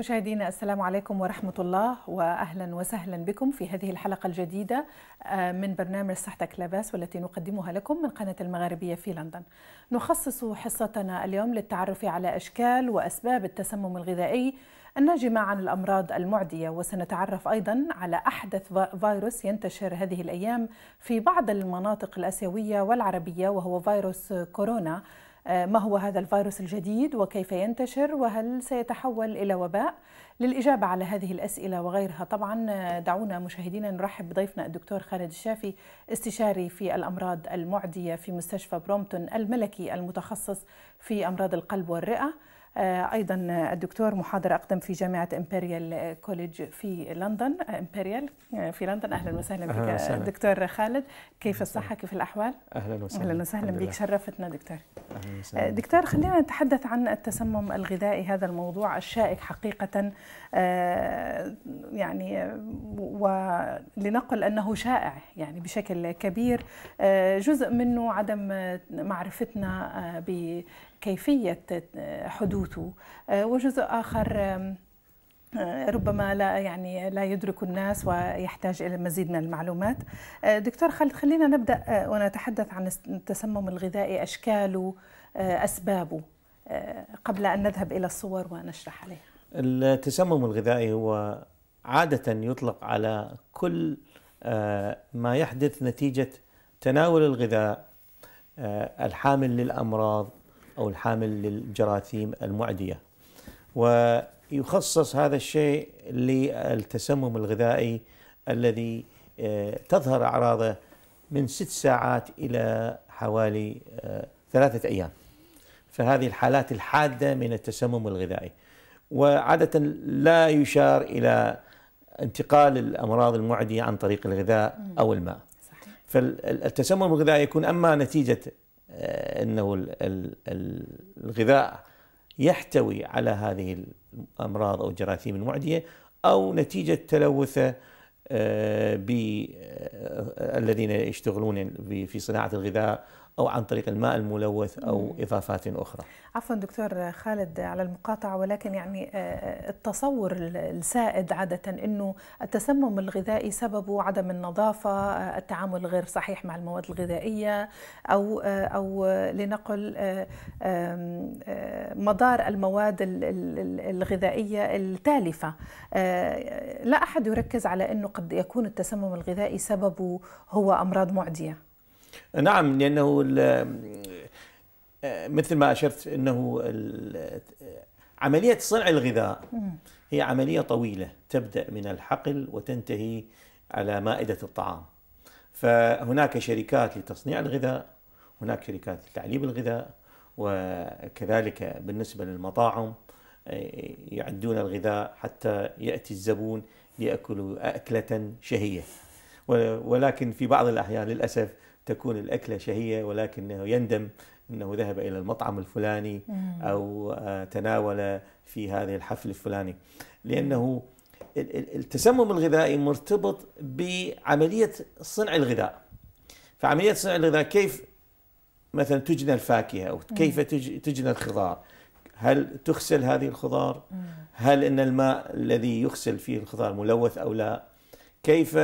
مشاهدينا السلام عليكم ورحمة الله وأهلا وسهلا بكم في هذه الحلقة الجديدة آه، من برنامج صحتك لاباس والتي نقدمها لكم من قناة المغربية في لندن نخصص حصتنا اليوم للتعرف على أشكال وأسباب التسمم الغذائي الناجمة عن الأمراض المعدية وسنتعرف أيضا على أحدث فيروس ينتشر هذه الأيام في بعض المناطق الآسيوية والعربية وهو فيروس كورونا آه، ما هو هذا الفيروس الجديد وكيف ينتشر وهل سيتحول إلى وباء للإجابة على هذه الأسئلة وغيرها طبعا آه، دعونا مشاهدينا نرحب بضيفنا الدكتور خالد الشافي استشاري في الأمراض المعدية في مستشفى برومتون الملكي المتخصص في أمراض القلب والرئة آه، ايضا الدكتور محاضر اقدم في جامعه امبريال كوليدج في لندن امبريال آه، آه، في لندن اهلا وسهلا بك أهلاً دكتور خالد كيف الصحه كيف الاحوال اهلا وسهلا اهلا وسهلا بك شرفتنا دكتور أهلاً وسهلا. دكتور خلينا نتحدث عن التسمم الغذائي هذا الموضوع الشائك حقيقه يعني ولنقل انه شائع يعني بشكل كبير آه، جزء منه عدم معرفتنا آه، بكيفيه آه، حدوثه وجزء اخر ربما لا يعني لا يدرك الناس ويحتاج الى مزيد من المعلومات. دكتور خالد خلينا نبدا ونتحدث عن التسمم الغذائي اشكاله اسبابه قبل ان نذهب الى الصور ونشرح عليها. التسمم الغذائي هو عادة يطلق على كل آه، ما يحدث نتيجة تناول الغذاء آه، الحامل للأمراض أو الحامل للجراثيم المعدية ويخصص هذا الشيء للتسمم الغذائي الذي آه، تظهر أعراضه من ست ساعات إلى حوالي ثلاثة أيام فهذه الحالات الحادة من التسمم الغذائي وعادة لا يشار إلى انتقال الامراض المعديه عن طريق الغذاء او الماء صحيح. فالتسمم الغذائي يكون اما نتيجه آه، انه الغذاء يحتوي على هذه الامراض او الجراثيم المعديه او نتيجه تلوثه آه، ب آه، الذين يشتغلون في صناعه الغذاء أو عن طريق الماء الملوث أو إضافات أخرى عفوا دكتور خالد على المقاطعة ولكن يعني آه، آه، التصور السائد عادة أنه التسمم الغذائي سببه عدم النظافة آه، التعامل غير صحيح مع المواد الغذائية أو, أو لنقل مدار المواد الغذائية التالفة لا أحد يركز على أنه قد يكون التسمم الغذائي سببه هو أمراض معدية نعم لانه مثل ما اشرت انه عمليه صنع الغذاء هي عمليه طويله تبدا من الحقل وتنتهي على مائده الطعام فهناك شركات لتصنيع الغذاء هناك شركات لتعليب الغذاء وكذلك بالنسبه للمطاعم يعدون الغذاء حتى ياتي الزبون ليأكل اكله شهيه ولكن في بعض الاحيان للاسف تكون الأكلة شهية ولكنه يندم أنه ذهب إلى المطعم الفلاني أو آه، تناول في هذه الحفل الفلاني لأنه التسمم الغذائي مرتبط بعملية صنع الغذاء فعملية صنع الغذاء كيف مثلا تجنى الفاكهة أو كيف تجنى الخضار هل تغسل هذه الخضار هل أن الماء الذي يغسل فيه الخضار ملوث أو لا كيف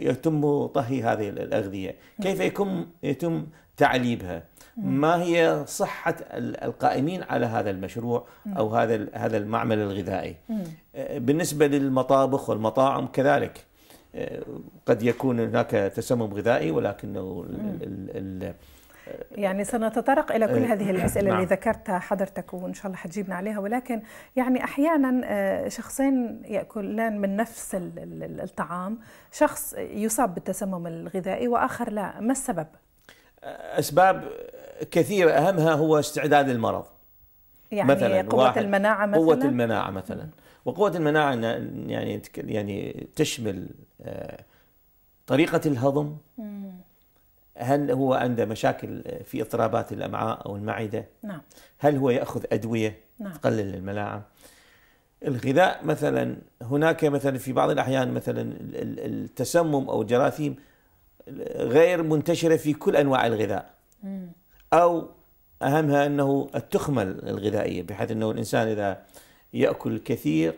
يتم طهي هذه الأغذية كيف يتم تعليبها ما هي صحة القائمين على هذا المشروع أو هذا هذا المعمل الغذائي آه، بالنسبة للمطابخ والمطاعم كذلك آه، قد يكون هناك تسمم غذائي ولكنه يعني سنتطرق الى كل إيه. هذه الاسئله نعم. اللي ذكرتها حضرتك وان شاء الله حتجيبنا عليها ولكن يعني احيانا آه، شخصين ياكلان من نفس الطعام شخص يصاب بالتسمم الغذائي واخر لا ما السبب اسباب كثيره اهمها هو استعداد المرض يعني مثلا قوة المناعة مثلا قوة المناعة مثلا وقوة المناعة يعني يعني تشمل آه، طريقة الهضم هل هو عنده مشاكل في اضطرابات الامعاء او المعده؟ نعم. هل هو ياخذ ادويه نعم. تقلل الملاعه؟ الغذاء مثلا هناك مثلا في بعض الاحيان مثلا التسمم او الجراثيم غير منتشره في كل انواع الغذاء. او اهمها انه التخمه الغذائيه بحيث انه الانسان اذا ياكل كثير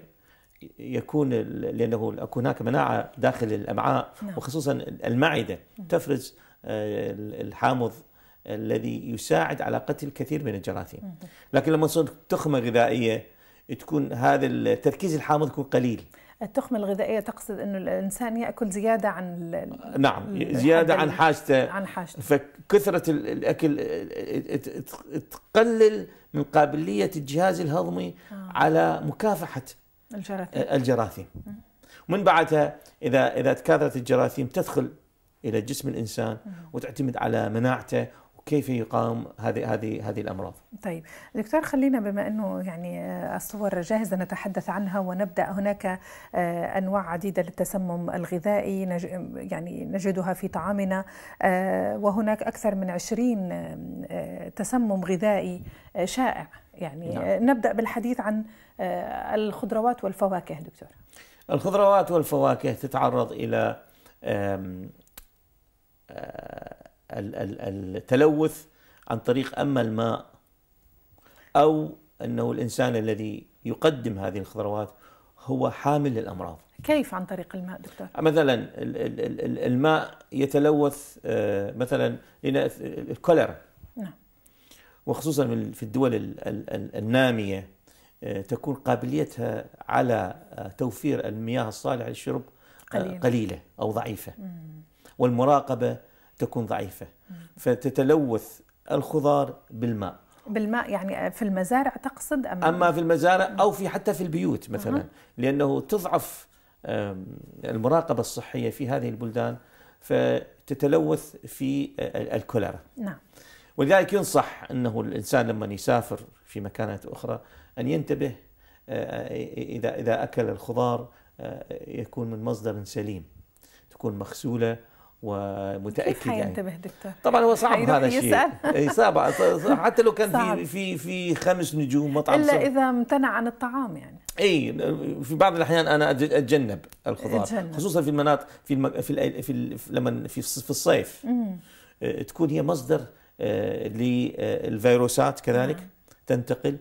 يكون لانه هناك مناعه داخل الامعاء نعم. وخصوصا المعده تفرز آه، الحامض الذي يساعد على قتل كثير من الجراثيم لكن لما تصير تخمه غذائيه تكون هذا التركيز الحامض يكون قليل التخمة الغذائية تقصد أنه الإنسان يأكل زيادة عن نعم زيادة عن حاجته عن حاجته فكثرة الأكل تقلل من قابلية الجهاز الهضمي آه. على مكافحة الجراثيم الجراثيم ومن بعدها إذا إذا تكاثرت الجراثيم تدخل الى جسم الانسان وتعتمد على مناعته كيف يقام هذه هذه هذه الامراض؟ طيب دكتور خلينا بما انه يعني آه، الصور جاهزه نتحدث عنها ونبدا هناك آه، انواع عديده للتسمم الغذائي يعني نجدها في طعامنا آه، وهناك اكثر من 20 تسمم غذائي شائع يعني نعم. نبدا بالحديث عن الخضروات والفواكه دكتور. الخضروات والفواكه تتعرض الى آه، التلوث عن طريق اما الماء او انه الانسان الذي يقدم هذه الخضروات هو حامل للامراض. كيف عن طريق الماء دكتور؟ آه، مثلا الماء يتلوث آه، مثلا الكوليرا نعم وخصوصا في الدول الناميه تكون قابليتها على توفير المياه الصالحه للشرب قليلة. قليله او ضعيفه. مم. والمراقبه تكون ضعيفه فتتلوث الخضار بالماء بالماء يعني في المزارع تقصد أم اما في المزارع او في حتى في البيوت مثلا لانه تضعف المراقبه الصحيه في هذه البلدان فتتلوث في الكوليرا نعم ولذلك ينصح انه الانسان لما يسافر في مكانات اخرى ان ينتبه اذا اذا اكل الخضار يكون من مصدر سليم تكون مغسوله ومتاكد كيف يعني دكتور؟ طبعا هو صعب هذا الشيء اي صعب حتى لو كان صعب. في في في خمس نجوم مطعم الا صعب. اذا امتنع عن الطعام يعني اي في بعض الاحيان انا اتجنب الخضار أتجنب. خصوصا في المناطق في المك... في, ال... في ال... لما في في الصيف مم. آه، تكون هي مصدر آه، للفيروسات كذلك مم. نعم. تنتقل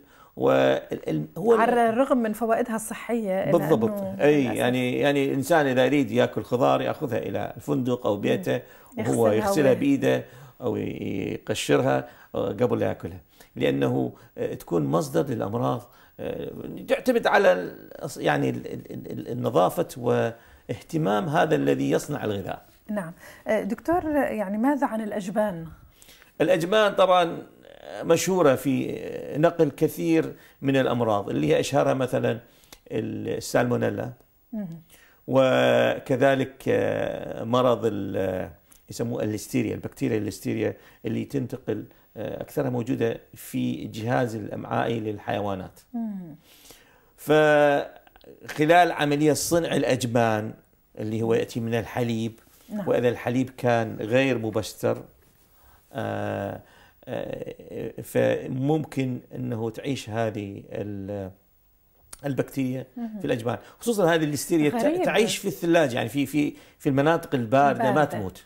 هو على الرغم من فوائدها الصحيه بالضبط اي يعني يعني الانسان اذا يريد ياكل خضار ياخذها الى الفندق او بيته وهو يغسلها, يغسلها بايده او يقشرها آه، قبل ياكلها لانه آه، تكون مصدر للامراض آه، تعتمد على يعني النظافه واهتمام هذا الذي يصنع الغذاء نعم دكتور يعني ماذا عن الاجبان الاجبان طبعا مشهورة في نقل كثير من الأمراض اللي هي أشهرها مثلا السالمونيلا وكذلك آه، مرض آه، يسموه الليستيريا البكتيريا الليستيريا اللي تنتقل آه، أكثرها موجودة في الجهاز الأمعائي للحيوانات فخلال عملية صنع الأجبان اللي هو يأتي من الحليب نعم. وإذا الحليب كان غير مبستر آه آه، فممكن انه تعيش هذه البكتيريا في الاجبان خصوصا هذه الليستيريا تعيش في الثلاجه يعني في في في المناطق البارده ما تموت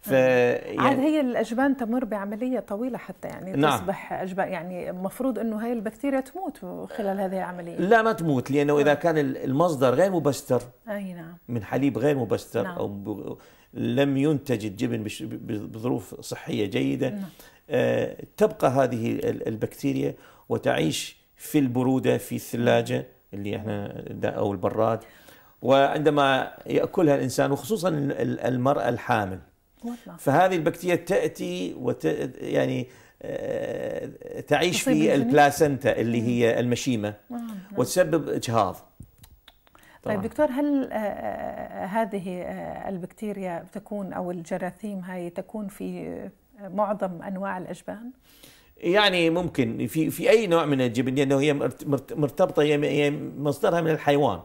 ف يعني عاد هي الاجبان تمر بعمليه طويله حتى يعني نعم. تصبح اجبان يعني المفروض انه هاي البكتيريا تموت خلال هذه العمليه لا ما تموت لانه اذا نعم. كان المصدر غير مبستر اي نعم من حليب غير مبستر نعم. او لم ينتج الجبن بظروف صحيه جيده نعم. تبقى هذه البكتيريا وتعيش في البروده في الثلاجه اللي احنا او البراد وعندما ياكلها الانسان وخصوصا المراه الحامل فهذه البكتيريا تاتي وت يعني آه، تعيش في البلاسنتا اللي نعم. هي المشيمه نعم، نعم. وتسبب اجهاض طبعا. طيب دكتور هل آه، آه، هذه البكتيريا تكون او الجراثيم هاي تكون في معظم انواع الاجبان؟ يعني ممكن في في اي نوع من الجبن لانه هي مرتبطه هي مصدرها من الحيوان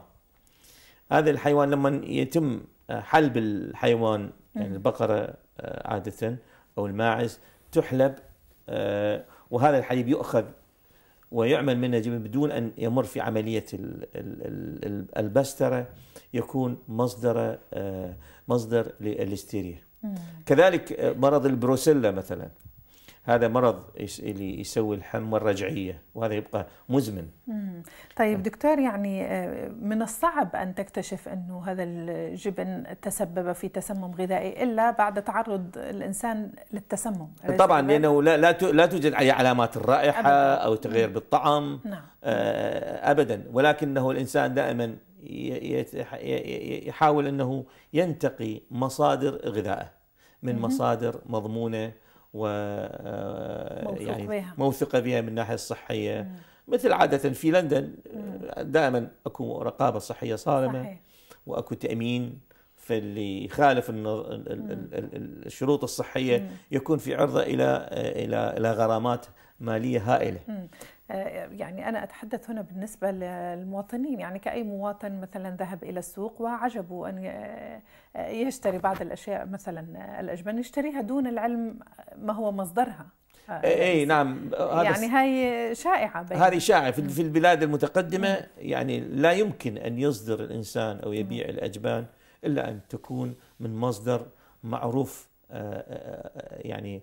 هذا الحيوان لما يتم آه، حلب الحيوان يعني البقره آه، عاده او الماعز تحلب آه، وهذا الحليب يؤخذ ويعمل منه جبن بدون ان يمر في عمليه البستره يكون مصدر مصدر للهستيريا كذلك آه، مرض البروسيلا مثلا هذا مرض اللي يسوي الحمى الرجعيه وهذا يبقى مزمن. طيب دكتور يعني آه، من الصعب ان تكتشف انه هذا الجبن تسبب في تسمم غذائي الا بعد تعرض الانسان للتسمم. طبعا لانه لا لا لا توجد علامات الرائحه أبداً. او تغير بالطعم نعم. آه، ابدا ولكنه الانسان دائما يحاول انه ينتقي مصادر غذائه. من مصادر مضمونه و آه، يعني موثقه بها من الناحيه الصحيه مثل عاده في لندن آه، دائما اكو رقابه صحيه صارمه صحيح. واكو تامين فاللي يخالف الشروط الصحيه يكون في عرضه الى آه، الى الى غرامات ماليه هائله آه، يعني أنا أتحدث هنا بالنسبة للمواطنين يعني كأي مواطن مثلا ذهب إلى السوق وعجبه أن آه، آه، يشتري بعض الأشياء مثلا الأجبان يشتريها دون العلم ما هو مصدرها اي إيه، يعني نعم هذا يعني هاي شائعه هذه شائعه في البلاد المتقدمه يعني لا يمكن ان يصدر الانسان او يبيع الاجبان الا ان تكون من مصدر معروف يعني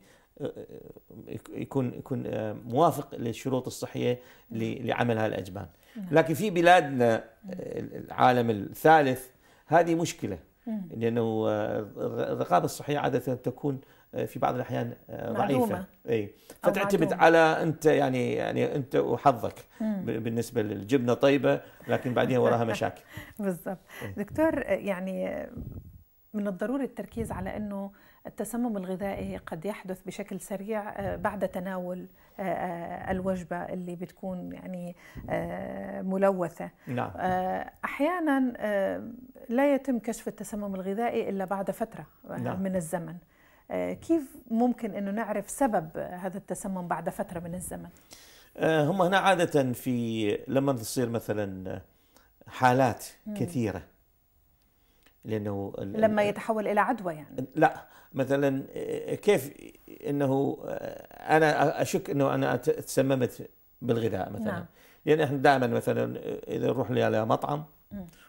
يكون يكون آه، موافق للشروط الصحيه نعم. لعمل هالاجبان نعم. لكن في بلادنا آه، العالم الثالث هذه مشكله لانه آه، الرقابه الصحيه عاده تكون في بعض الاحيان ضعيفه اي فتعتمد على انت يعني يعني انت وحظك بالنسبه للجبنه طيبه لكن بعدين وراها مشاكل بالضبط دكتور يعني من الضروري التركيز على انه التسمم الغذائي قد يحدث بشكل سريع آه، بعد تناول آه، آه، الوجبة اللي بتكون يعني ملوثة نعم. أحيانا لا يتم كشف التسمم الغذائي إلا بعد فترة نعم. من الزمن كيف ممكن أنه نعرف سبب هذا التسمم بعد فترة من الزمن؟ هم هنا عادة في لما تصير مثلا حالات كثيرة م. لانه لما يتحول الى عدوى يعني لا مثلا آه، كيف انه آه، انا اشك انه انا تسممت بالغذاء مثلا نعم. لان احنا دائما مثلا آه، اذا نروح على مطعم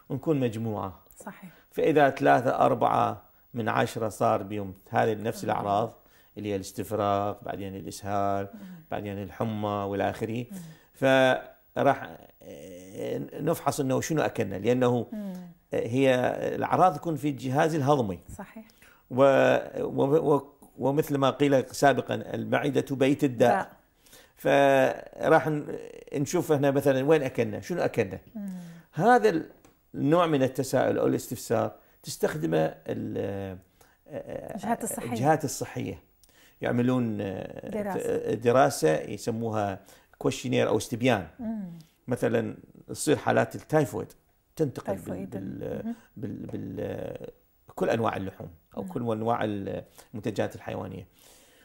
ونكون مجموعه صحيح فاذا ثلاثه اربعه من عشره صار بهم هذه نفس الاعراض اللي هي الاستفراغ بعدين الاسهال بعدين الحمى والى اخره فراح نفحص انه شنو اكلنا لانه هي الاعراض تكون في الجهاز الهضمي صحيح و و و ومثل ما قيل سابقا المعده بيت الداء فراح نشوف احنا مثلا وين اكلنا شنو اكلنا هذا النوع من التساؤل او الاستفسار تستخدمه الجهات الصحيه الجهات الصحيه يعملون آه، دراسه, دراسة يسموها كوشنير او استبيان مم. مثلا تصير حالات التايفويد تنتقل أيوة، بال بال بال بال كل انواع اللحوم او نعم. كل انواع المنتجات الحيوانيه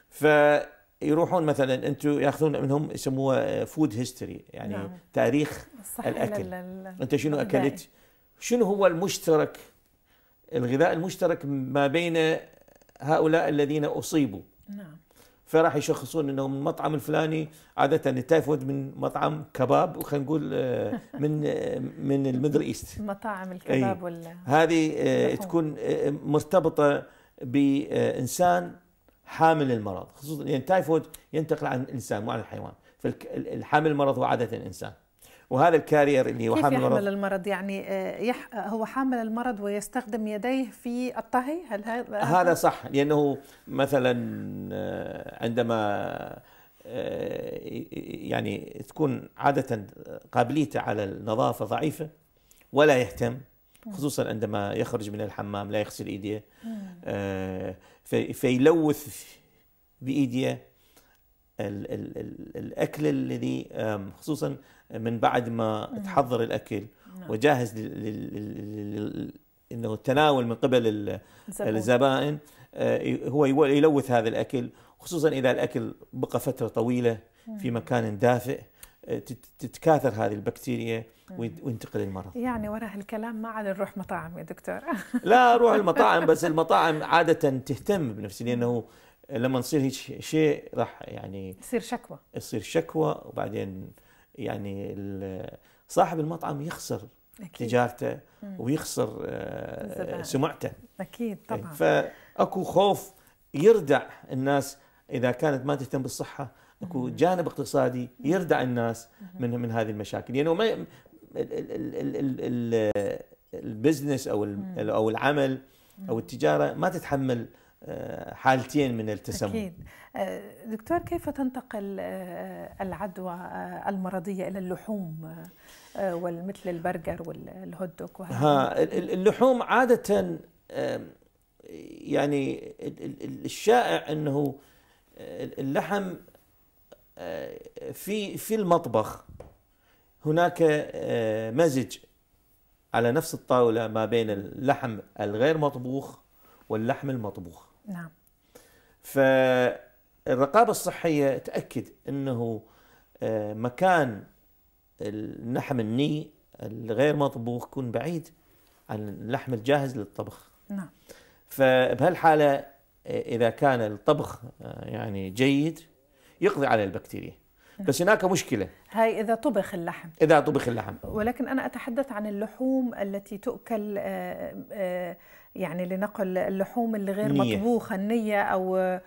فيروحون مثلا انتم ياخذون منهم يسموها فود هيستوري يعني نعم. تاريخ الاكل لل... انت شنو اكلت شنو هو المشترك الغذاء المشترك ما بين هؤلاء الذين اصيبوا نعم فراح يشخصون انه من المطعم الفلاني عاده التايفود من مطعم كباب وخلينا نقول آه، من آه، من الميدل ايست مطاعم الكباب أي. هذه آه، تكون مرتبطه بانسان حامل المرض خصوصا يعني التايفود ينتقل عن الانسان مو عن الحيوان فالحامل المرض هو عاده الانسان وهذا الكارير اللي هو حامل المرض يحمل المرض يعني آه، يح... هو حامل المرض ويستخدم يديه في الطهي هل هذا هذا صح لانه مثلا آه، عندما آه، يعني تكون عاده قابليته على النظافه ضعيفه ولا يهتم خصوصا عندما يخرج من الحمام لا يغسل ايديه فيلوث بايديه ال ال الاكل الذي خصوصا من بعد ما تحضر الاكل نعم. وجاهز انه التناول من قبل الزبائن آه، هو يلوث هذا الاكل خصوصا اذا الاكل بقى فتره طويله في مكان دافئ آه، تتكاثر هذه البكتيريا وينتقل المرض يعني وراء هالكلام ما عاد نروح مطاعم يا دكتور لا روح المطاعم بس المطاعم عاده تهتم بنفسي لانه لما نصير هيك شيء راح يعني تصير شكوى تصير شكوى وبعدين يعني صاحب المطعم يخسر أكيد. تجارته ويخسر آه سمعته اكيد طبعا إيه، فاكو خوف يردع الناس اذا كانت ما تهتم بالصحه اكو جانب اقتصادي يردع الناس من من هذه المشاكل يعني ما البزنس او او العمل او التجاره ما تتحمل حالتين من التسمم أكيد. أه، دكتور كيف تنتقل أه، العدوى أه، المرضية إلى اللحوم مثل البرجر والهوت دوغ ها اللحوم عادة يعني الشائع أنه اللحم في في المطبخ هناك مزج على نفس الطاولة ما بين اللحم الغير مطبوخ واللحم المطبوخ نعم فالرقابة الصحية تأكد أنه آه، مكان اللحم الني الغير مطبوخ يكون بعيد عن اللحم الجاهز للطبخ نعم فبهالحالة آه، إذا كان الطبخ آه، يعني جيد يقضي على البكتيريا نعم. بس هناك مشكله هاي اذا طبخ اللحم اذا طبخ اللحم ولكن انا اتحدث عن اللحوم التي تؤكل يعني لنقل اللحوم اللي غير نية. مطبوخه النيه او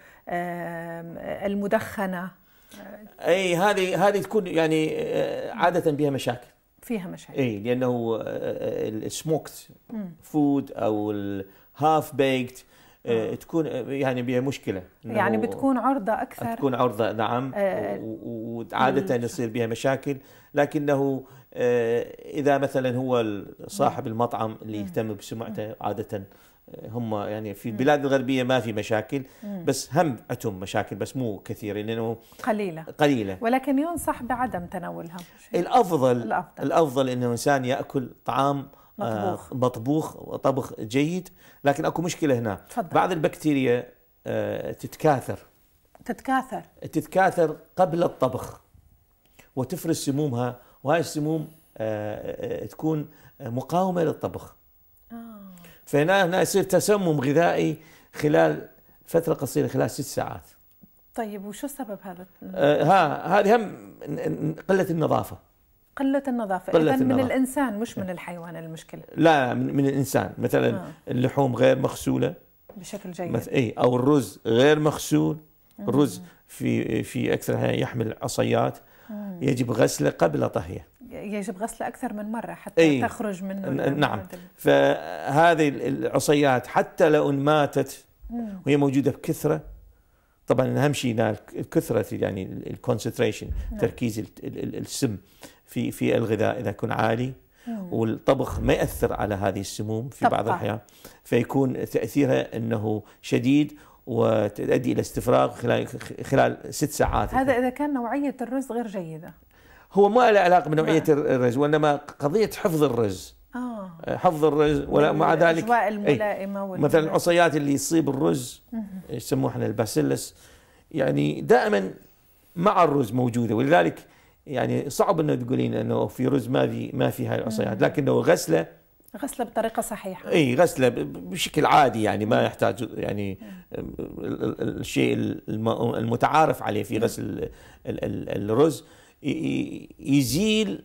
المدخنه اي هذه هذه تكون يعني آه، عاده بها مشاكل فيها مشاكل اي لانه آه، آه، السموكت فود او الهاف بيكت تكون يعني بها مشكله يعني بتكون عرضه اكثر تكون عرضه نعم وعاده يصير بها مشاكل لكنه آه، اذا مثلا هو نعم. صاحب المطعم اللي نعم. يهتم بسمعته نعم. عاده آه، هم يعني في البلاد الغربيه ما في مشاكل بس هم عندهم مشاكل بس مو كثيره لانه قليله قليله ولكن ينصح بعدم تناولها الافضل الافضل, الأفضل انه الانسان ياكل طعام آه، مطبوخ مطبوخ وطبخ جيد لكن اكو مشكله هنا فضل. بعض البكتيريا تتكاثر تتكاثر تتكاثر قبل الطبخ وتفرز سمومها وهاي السموم آه، آه، آه، تكون مقاومه للطبخ فهنا هنا يصير تسمم غذائي خلال فتره قصيره خلال ست ساعات طيب وشو سبب هذا؟ ها هذه هم قله النظافه قلة النظافة قلة إذا النظافة. من الإنسان مش من الحيوان المشكلة لا من, من الإنسان مثلا آه. اللحوم غير مغسولة بشكل جيد مثل أي أو الرز غير مغسول الرز في في أكثر يحمل عصيات آه. يجب غسله قبل طهيه يجب غسله اكثر من مره حتى أي. تخرج منه نعم من فهذه العصيات حتى لو ان ماتت وهي موجوده بكثره طبعا اهم شيء كثره يعني الكونسنتريشن نعم. تركيز السم في في الغذاء اذا يكون عالي والطبخ ما ياثر على هذه السموم في بعض الاحيان فيكون تاثيرها انه شديد وتؤدي الى استفراغ خلال خلال ست ساعات هذا اذا كان نوعيه الرز غير جيده هو ما له علاقه بنوعيه الرز وانما قضيه حفظ الرز آه. آه، حفظ الرز ولا يعني مع ذلك الاجواء إيه، الملائمه مثلا العصيات اللي تصيب الرز يسموها احنا الباسيلس يعني دائما مع الرز موجوده ولذلك يعني صعب انه تقولين انه في رز ما في ما في هاي العصيات لكنه غسله غسله بطريقه صحيحه اي غسله بشكل عادي يعني ما يحتاج يعني الشيء المتعارف عليه في غسل الرز يزيل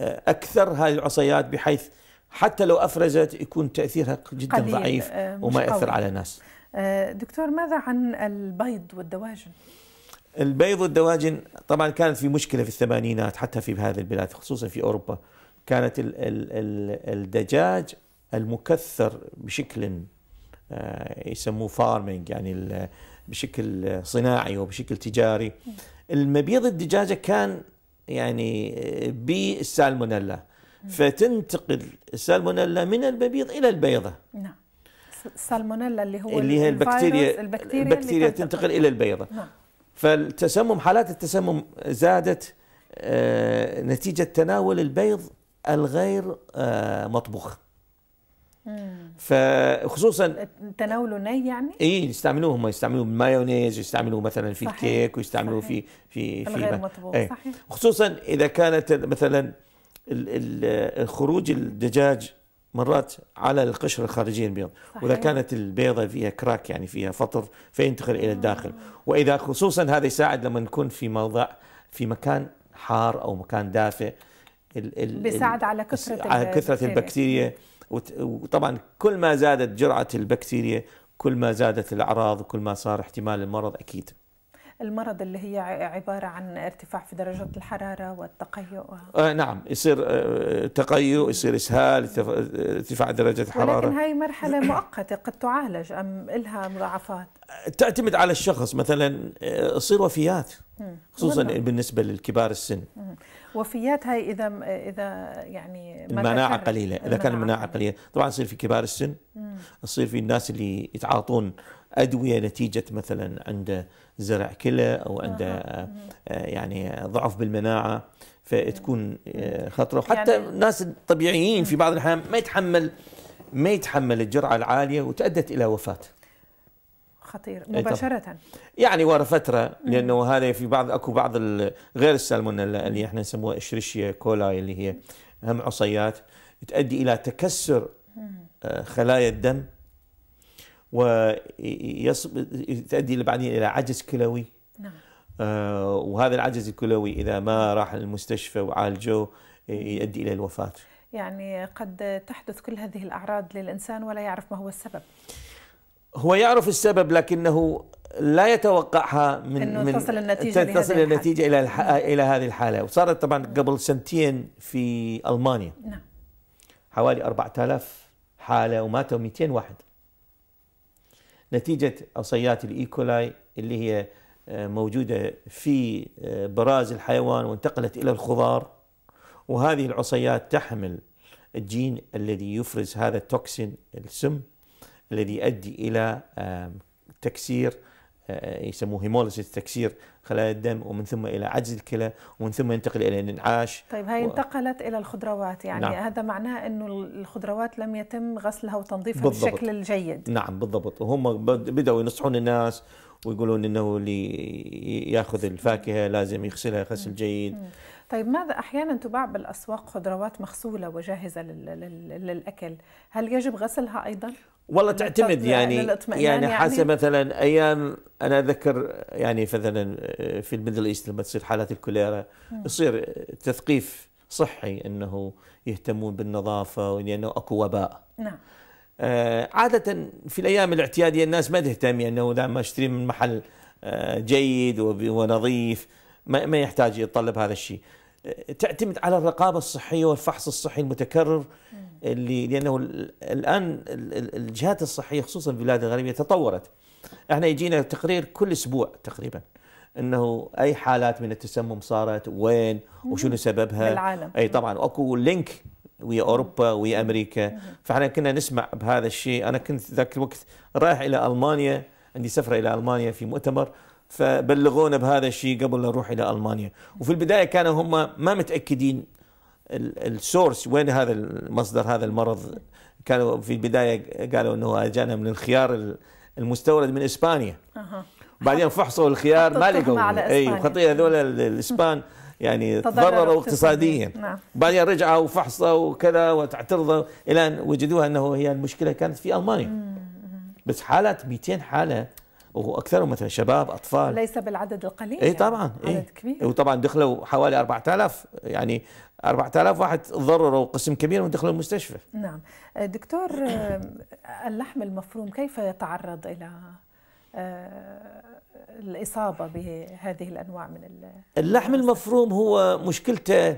اكثر هذه العصيات بحيث حتى لو افرزت يكون تاثيرها جدا ضعيف آه، وما ياثر على الناس آه، دكتور ماذا عن البيض والدواجن البيض والدواجن طبعا كانت في مشكله في الثمانينات حتى في هذه البلاد خصوصا في اوروبا كانت الدجاج المكثر بشكل آه، يسموه فارمينج يعني بشكل صناعي وبشكل تجاري المبيض الدجاجة كان يعني آه، بالسالمونيلا فتنتقل السالمونيلا من المبيض إلى البيضة نعم السالمونيلا اللي هو اللي هي البكتيريا البكتيريا, البكتيريا اللي تنتقل إلى البيضة نعم. فالتسمم حالات التسمم زادت آه، نتيجة تناول البيض الغير آه، مطبوخه فخصوصا تناوله ني يعني؟ ايه يستعملوه هم يستعملوه بالمايونيز يستعملوه مثلا في صحيح. الكيك ويستعملوه في في في الغير مطبوخ ايه. صحيح خصوصا اذا كانت مثلا خروج الدجاج مرات على القشرة الخارجية البيض صحيح. وإذا كانت البيضة فيها كراك يعني فيها فطر فينتقل إلى الداخل وإذا خصوصا هذا يساعد لما نكون في موضع في مكان حار أو مكان دافئ ال ال بيساعد على كثرة على كثرة البكتيريا, البكتيريا وطبعا كل ما زادت جرعة البكتيريا كل ما زادت الأعراض وكل ما صار احتمال المرض أكيد المرض اللي هي عبارة عن ارتفاع في درجة الحرارة والتقيؤ آه نعم يصير آه تقيؤ يصير إسهال ارتفاع درجة الحرارة ولكن هاي مرحلة مؤقتة قد تعالج أم إلها مضاعفات تعتمد على الشخص مثلا تصير آه، وفيات خصوصا بالنسبة للكبار السن وفيات هاي اذا اذا يعني المناعه قليله اذا كان المناعه قليله طبعا يصير في كبار السن يصير في الناس اللي يتعاطون ادويه نتيجه مثلا عنده زرع كلى او عنده آه،, آه. يعني ضعف بالمناعه فتكون آه، خطره وحتى يعني الناس الطبيعيين في بعض الاحيان ما يتحمل ما يتحمل الجرعه العاليه وتؤدت الى وفاه خطير مباشره يعني ورا فتره لانه هذا في بعض اكو بعض غير السالمونيلا اللي احنا نسموها اشريشيا كولاي اللي هي هم عصيات تؤدي الى تكسر آه، خلايا الدم وتؤدي بعدين الى عجز كلوي نعم آه، وهذا العجز الكلوي اذا ما راح المستشفى وعالجوه يؤدي الى الوفاه يعني قد تحدث كل هذه الاعراض للانسان ولا يعرف ما هو السبب هو يعرف السبب لكنه لا يتوقعها من انه من تصل النتيجه تصل النتيجه الى الح... الى هذه الحاله وصارت طبعا قبل سنتين في المانيا نعم حوالي 4000 حاله وماتوا 200 واحد نتيجه عصيات الايكولاي اللي هي آه، موجوده في آه، براز الحيوان وانتقلت الى الخضار وهذه العصيات تحمل الجين الذي يفرز هذا التوكسين السم الذي يؤدي الى تكسير آه، يسموه هيموليسيس تكسير خلايا الدم ومن ثم الى عجز الكلى ومن ثم ينتقل الى الانعاش طيب هاي و... انتقلت الى الخضروات يعني نعم. هذا معناه انه الخضروات لم يتم غسلها وتنظيفها بالضبط. بالشكل الجيد نعم بالضبط وهم بداوا ينصحون الناس ويقولون انه اللي ياخذ الفاكهه لازم يغسلها غسل جيد طيب ماذا احيانا تباع بالاسواق خضروات مغسوله وجاهزه للاكل هل يجب غسلها ايضا والله تعتمد يعني،, يعني يعني حاسه يعني مثلا ايام انا اذكر يعني مثلا آه، في الميدل ايست لما تصير حالات الكوليرا يصير تثقيف صحي انه يهتمون بالنظافه لانه اكو وباء نعم آه، عاده في الايام الاعتياديه الناس ما تهتم يعني، انه يعني ما اشتري من محل آه، جيد ونظيف ما, ما يحتاج يتطلب هذا الشيء تعتمد على الرقابه الصحيه والفحص الصحي المتكرر اللي لانه الان الجهات الصحيه خصوصا في البلاد الغربيه تطورت احنا يجينا تقرير كل اسبوع تقريبا انه اي حالات من التسمم صارت وين وشنو سببها بالعالم. اي طبعا واكو لينك ويا اوروبا ويا امريكا فاحنا كنا نسمع بهذا الشيء انا كنت ذاك الوقت رايح الى المانيا عندي سفره الى المانيا في مؤتمر فبلغونا بهذا الشيء قبل لا نروح الى المانيا وفي البدايه كانوا هم ما متاكدين السورس وين هذا المصدر هذا المرض كانوا في البدايه قالوا انه جانا من الخيار المستورد من اسبانيا بعدين فحصوا الخيار ما لقوا اي وخطيه هذول الاسبان يعني تضرروا اقتصاديا نعم. بعدين رجعوا وفحصوا وكذا وتعترضوا الى ان وجدوها انه هي المشكله كانت في المانيا بس حالات 200 حاله واكثرهم مثلا شباب اطفال ليس بالعدد القليل اي يعني. طبعا يعني. عدد كبير وطبعا دخلوا حوالي 4000 يعني 4000 واحد تضرروا قسم كبير من دخلوا المستشفى نعم آه، دكتور آه، اللحم المفروم كيف يتعرض الى آه، الاصابه بهذه الانواع من اللحم المفروم هو مشكلته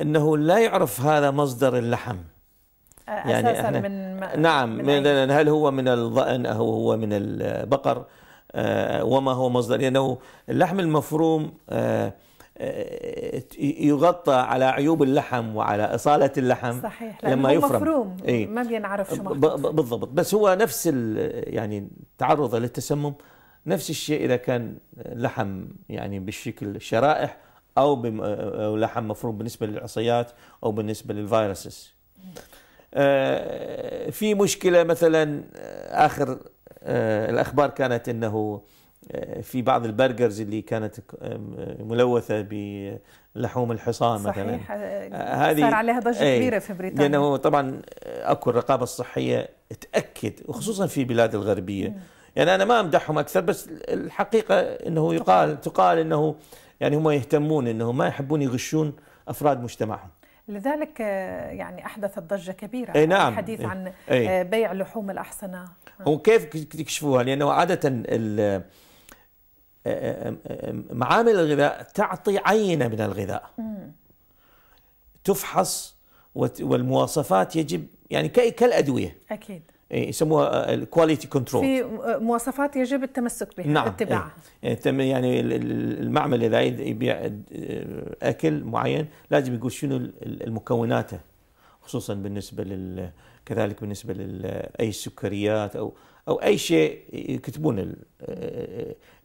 انه لا يعرف هذا مصدر اللحم أساساً يعني اساسا من نعم من من هل هو من الضأن او هو من البقر وما هو مصدر لانه يعني اللحم المفروم آه يغطى على عيوب اللحم وعلى اصاله اللحم صحيح لما هو يفرم مفروم إيه؟ ما بينعرف شو بالضبط بس هو نفس يعني تعرضه للتسمم نفس الشيء اذا كان لحم يعني بالشكل شرائح او لحم مفروم بالنسبه للعصيات او بالنسبه للفيروسز آه، في مشكله مثلا اخر آه، الاخبار كانت انه آه، في بعض البرجرز اللي كانت آه، ملوثه بلحوم الحصان صحيح مثلا آه، هذه صار عليها ضجه أي. كبيره في بريطانيا لانه طبعا اكو الرقابه الصحيه تاكد وخصوصا في البلاد الغربيه م. يعني انا ما امدحهم اكثر بس الحقيقه انه يقال تقال انه يعني هم يهتمون انه ما يحبون يغشون افراد مجتمعهم لذلك يعني احدثت ضجه كبيره أي نعم. الحديث إيه. عن أي. بيع لحوم الاحصنه وكيف تكشفوها لانه عاده معامل الغذاء تعطي عينه من الغذاء تفحص والمواصفات يجب يعني كالادويه اكيد إيه، يسموها آه، الكواليتي كنترول في آه، مواصفات يجب التمسك بها نعم اتباعها إيه. إيه، يعني المعمل اذا يبيع آه، اكل معين لازم يقول شنو المكونات خصوصا بالنسبه لل كذلك بالنسبه لاي سكريات او او اي شيء يكتبون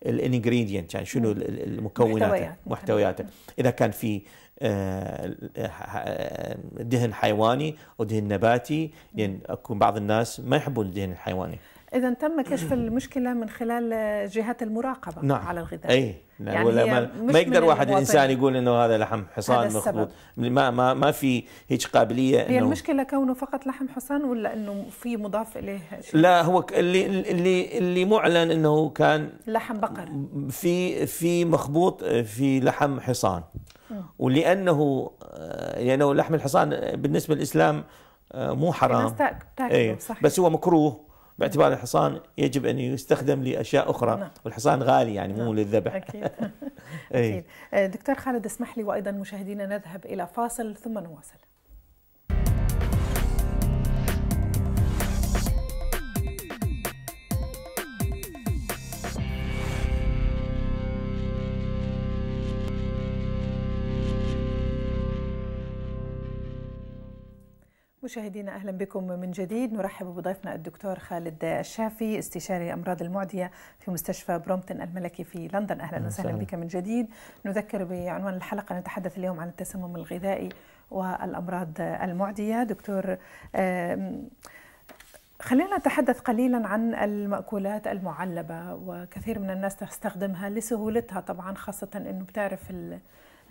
الانجريدينت يعني شنو المكونات محتوياته اذا كان في آه، آه، دهن حيواني او دهن نباتي لان يعني اكو بعض الناس ما يحبون الدهن الحيواني اذا تم كشف المشكله من خلال جهات المراقبه نعم. على الغذاء اي يعني ولا ما, ما يقدر واحد الانسان يقول انه هذا لحم حصان هذا مخلوط ما ما ما في هيك قابليه هي إنه المشكله كونه فقط لحم حصان ولا انه في مضاف اليه شيء؟ لا هو اللي اللي اللي معلن انه كان لحم بقر في في مخبوط في لحم حصان ولانه لانه يعني لحم الحصان بالنسبه للاسلام آه، مو حرام الناس تاكله إيه. صحيح بس هو مكروه باعتبار الحصان يجب ان يستخدم لاشياء اخرى نعم. والحصان غالي يعني مو نعم. للذبح اكيد إيه. اكيد أه، دكتور خالد اسمح لي وايضا مشاهدينا نذهب الى فاصل ثم نواصل مشاهدينا اهلا بكم من جديد نرحب بضيفنا الدكتور خالد الشافي استشاري امراض المعديه في مستشفى برومتن الملكي في لندن اهلا وسهلا بك من جديد نذكر بعنوان الحلقه نتحدث اليوم عن التسمم الغذائي والامراض المعديه دكتور خلينا نتحدث قليلا عن المأكولات المعلبة وكثير من الناس تستخدمها لسهولتها طبعا خاصة أنه بتعرف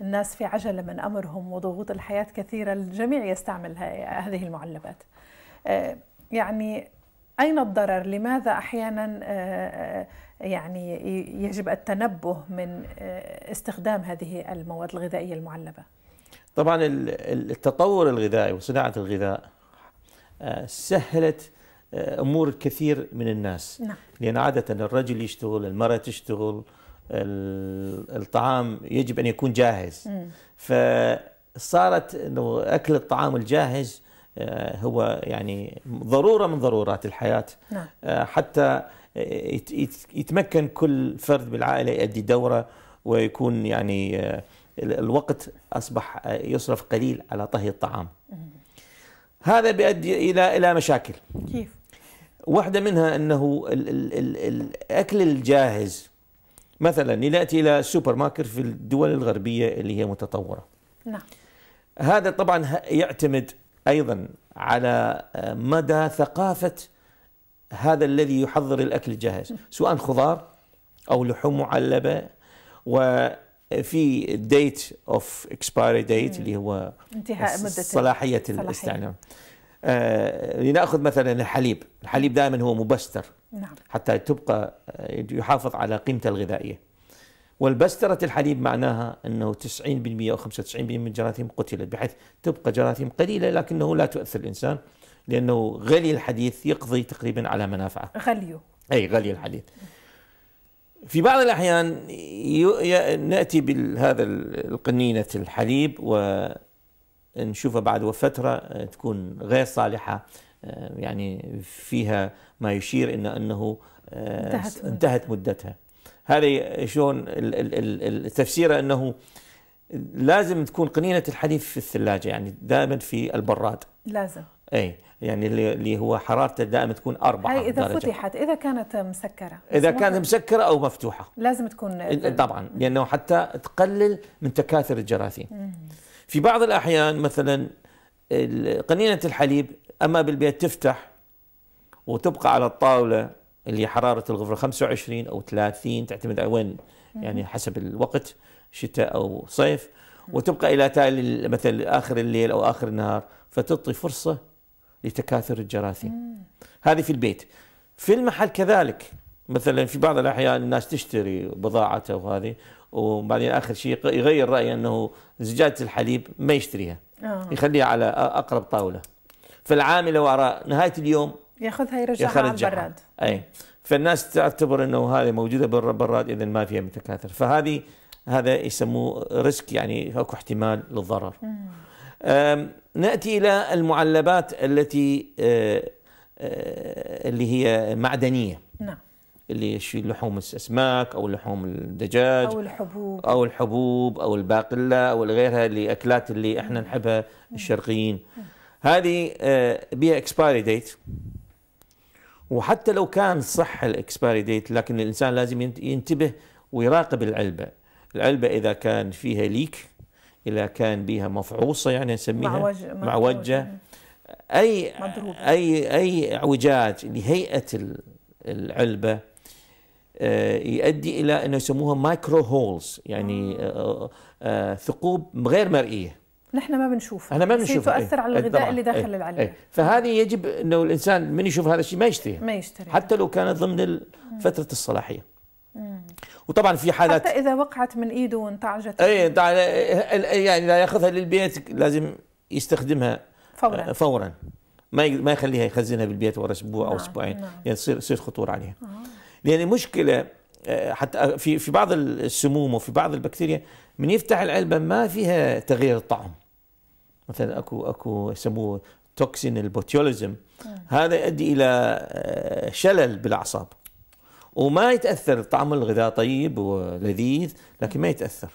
الناس في عجلة من أمرهم وضغوط الحياة كثيرة الجميع يستعمل هذه المعلبات آه، يعني أين الضرر؟ لماذا أحيانا آه، آه، يعني يجب التنبه من استخدام هذه المواد الغذائية المعلبة؟ طبعا التطور الغذائي وصناعة الغذاء سهلت امور كثير من الناس نعم. لان عاده الرجل يشتغل المراه تشتغل الطعام يجب ان يكون جاهز فصارت انه اكل الطعام الجاهز آه، هو يعني ضروره من ضرورات الحياه نعم. آه، حتى يتمكن كل فرد بالعائله يؤدي دوره ويكون يعني آه، الوقت اصبح يصرف قليل على طهي الطعام هذا بيؤدي الى الى مشاكل كيف واحده منها انه الاكل الجاهز مثلا لناتي الى السوبر ماركت في الدول الغربيه اللي هي متطوره. نعم. هذا طبعا يعتمد ايضا على مدى ثقافه هذا الذي يحضر الاكل الجاهز، سواء خضار او لحوم معلبه وفي ديت اوف اكسبايري ديت اللي هو انتهاء مده صلاحيه الاستعمال. آه لناخذ مثلا الحليب، الحليب دائما هو مبستر نعم. حتى تبقى آه، يحافظ على قيمته الغذائية والبسترة الحليب معناها أنه 90% أو 95% من الجراثيم قتلت بحيث تبقى جراثيم قليلة لكنه لا تؤثر الإنسان لأنه غلي الحديث يقضي تقريبا على منافعه غليه أي غلي الحديث في بعض الأحيان نأتي بهذا القنينة الحليب ونشوفها بعد فترة آه، تكون غير صالحة آه، يعني فيها ما يشير إلى أنه آه، انتهت, انتهت مدتها هذه شلون التفسير أنه لازم تكون قنينة الحليب في الثلاجة يعني دائما في البراد لازم اي يعني اللي هو حرارته دائما تكون أربعة أي إذا درجة. فتحت إذا كانت مسكرة إذا كانت مسكرة أو مفتوحة لازم تكون طبعا لأنه حتى تقلل من تكاثر الجراثيم في بعض الأحيان مثلا قنينة الحليب أما بالبيت تفتح وتبقى على الطاولة اللي حرارة الغرفة 25 أو 30 تعتمد على وين يعني حسب الوقت شتاء أو صيف وتبقى إلى تالي مثل آخر الليل أو آخر النهار فتعطي فرصة لتكاثر الجراثيم هذه في البيت في المحل كذلك مثلا في بعض الأحيان الناس تشتري بضاعته وهذه وبعدين آخر شيء يغير رأيه أنه زجاجة الحليب ما يشتريها آه. يخليها على اقرب طاوله فالعامله وراء نهايه اليوم ياخذها يرجعها على البراد اي فالناس تعتبر انه هذه موجوده بالبراد اذا ما فيها متكاثر فهذه هذا يسموه ريسك يعني اكو احتمال للضرر ناتي الى المعلبات التي آه، آه، اللي هي معدنيه نعم اللي لحوم الاسماك او لحوم الدجاج او الحبوب او الحبوب او الباقله او غيرها الاكلات اللي احنا نحبها الشرقيين هذه بها اكسبايري ديت وحتى لو كان صح الاكسبايري ديت لكن الانسان لازم ينتبه ويراقب العلبه العلبه اذا كان فيها ليك اذا كان بها مفعوصه يعني نسميها معوجه, معوجة اي مضروب. اي اي اعوجاج لهيئه العلبه آه، يؤدي الى انه يسموها مايكرو هولز يعني آه، آه، ثقوب غير مرئيه نحن ما بنشوفها احنا ما بنشوفها إيه، تؤثر على الغذاء اللي داخل إيه، العلبه أي. فهذه يجب انه الانسان من يشوف هذا الشيء ما يشتريه ما يشتري حتى لو كانت ضمن فتره الصلاحيه وطبعا في حالات حتى اذا وقعت من ايده وانتعجت اي يعني, إيه، يعني لا ياخذها للبيت لازم يستخدمها فورا فورا ما ما يخليها يخزنها بالبيت ورا اسبوع او نعم، اسبوعين نعم. يعني تصير تصير خطوره عليها آه. لان مشكله آه، حتى في في بعض السموم وفي بعض البكتيريا من يفتح العلبه ما فيها تغيير الطعم مثلا اكو اكو يسموه توكسين البوتيوليزم آه. هذا يؤدي الى آه، شلل بالاعصاب وما يتاثر طعم الغذاء طيب ولذيذ لكن ما يتاثر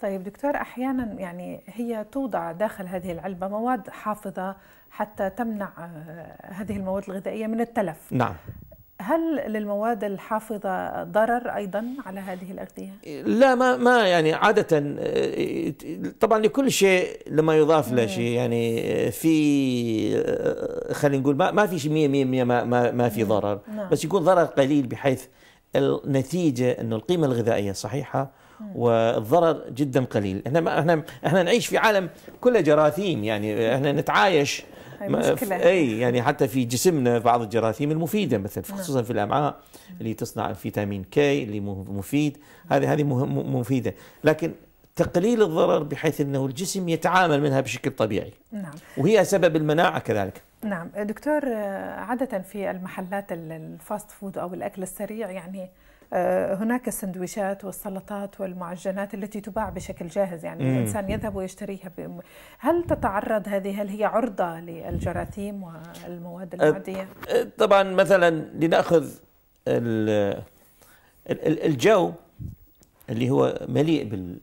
طيب دكتور احيانا يعني هي توضع داخل هذه العلبه مواد حافظه حتى تمنع هذه المواد الغذائيه من التلف نعم هل للمواد الحافظة ضرر أيضا على هذه الأغذية؟ لا ما ما يعني عادة آه، طبعا لكل شيء لما يضاف له شيء يعني آه، في آه، خلينا نقول ما, ما في شيء 100% ما, ما, ما في ضرر نعم. بس يكون ضرر قليل بحيث النتيجة أنه القيمة الغذائية صحيحة والضرر جدا قليل احنا احنا احنا نعيش في عالم كله جراثيم يعني احنا نتعايش مشكلة اي يعني حتى في جسمنا بعض الجراثيم المفيدة مثلا نعم. خصوصا في الامعاء اللي تصنع فيتامين كي اللي مفيد هذه هذه مفيدة لكن تقليل الضرر بحيث انه الجسم يتعامل منها بشكل طبيعي نعم وهي سبب المناعة كذلك نعم دكتور عادة في المحلات الفاست فود او الاكل السريع يعني آه، هناك السندويشات والسلطات والمعجنات التي تباع بشكل جاهز يعني مم. الإنسان يذهب ويشتريها بم... هل تتعرض هذه هل هي عرضة للجراثيم والمواد المعدية؟ طبعا مثلا لنأخذ الجو اللي هو مليء بال